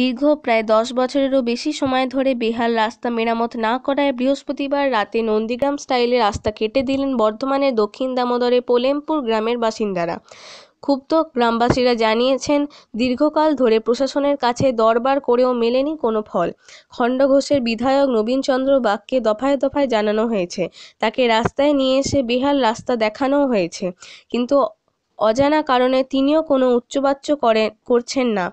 দীর্ঘ প্রায় দশ বছরেরও বেশি সময় ধরে বেহাল রাস্তা মেরামত না করায় বৃহস্পতিবার রাতে নন্দীগ্রাম স্টাইলে রাস্তা কেটে দিলেন বর্ধমানের দক্ষিণ দামোদরে পোলেমপুর গ্রামের বাসিন্দারা ক্ষুব্ধ গ্রামবাসীরা জানিয়েছেন দীর্ঘকাল ধরে প্রশাসনের কাছে দরবার করেও মেলেনি কোনো ফল খণ্ডঘোষের বিধায়ক নবীনচন্দ্র বাগকে দফায় দফায় জানানো হয়েছে তাকে রাস্তায় নিয়ে এসে বেহাল রাস্তা দেখানো হয়েছে কিন্তু অজানা কারণে তিনিও কোনো উচ্চবাচ্য করেন করছেন না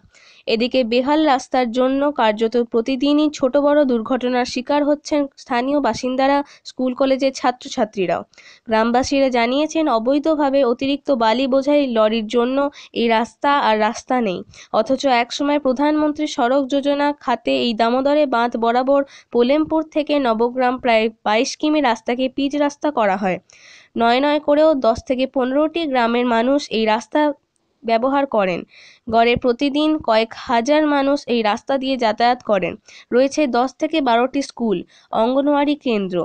এদিকে বেহাল রাস্তার জন্য কার্যত প্রতিদিনই ছোট বড় দুর্ঘটনার শিকার হচ্ছেন স্থানীয় বাসিন্দারা স্কুল কলেজের ছাত্রছাত্রীরাও গ্রামবাসীরা জানিয়েছেন অবৈধভাবে অতিরিক্ত বালি বোঝাই লরির জন্য এই রাস্তা আর রাস্তা নেই অথচ একসময় প্রধানমন্ত্রী সড়ক যোজনা খাতে এই দামোদরে বাঁধ বরাবর পোলেমপুর থেকে নবগ্রাম প্রায় বাইশ কিমি রাস্তাকে পিচ রাস্তা করা হয় নয় নয় করেও দশ থেকে পনেরোটি গ্রামের মানুষ এই রাস্তা ব্যবহার করেন গড়ে প্রতিদিন কয়েক হাজার মানুষ এই রাস্তা দিয়ে যাতায়াত করেন রয়েছে দশ থেকে বারোটি স্কুল অঙ্গনওয়াড়ি কেন্দ্র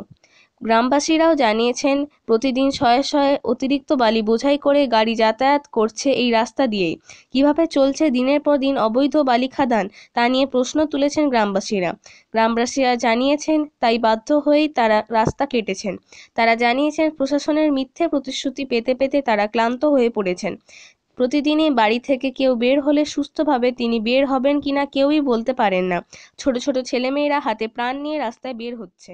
গ্রামবাসীরাও জানিয়েছেন প্রতিদিন শয়ে শয়ে অতিরিক্ত বালি বোঝাই করে গাড়ি যাতায়াত করছে এই রাস্তা দিয়েই কিভাবে চলছে দিনের পর দিন অবৈধ বালি খাদান তা নিয়ে প্রশ্ন তুলেছেন গ্রামবাসীরা গ্রামবাসীরা জানিয়েছেন তাই বাধ্য হয়েই তারা রাস্তা কেটেছেন তারা জানিয়েছেন প্রশাসনের মিথ্যে প্রতিশ্রুতি পেতে পেতে তারা ক্লান্ত হয়ে পড়েছেন প্রতিদিনই বাড়ি থেকে কেউ বের হলে সুস্থভাবে তিনি বের হবেন কিনা কেউই বলতে পারেন না ছোট ছোট ছেলেমেয়েরা হাতে প্রাণ নিয়ে রাস্তায় বের হচ্ছে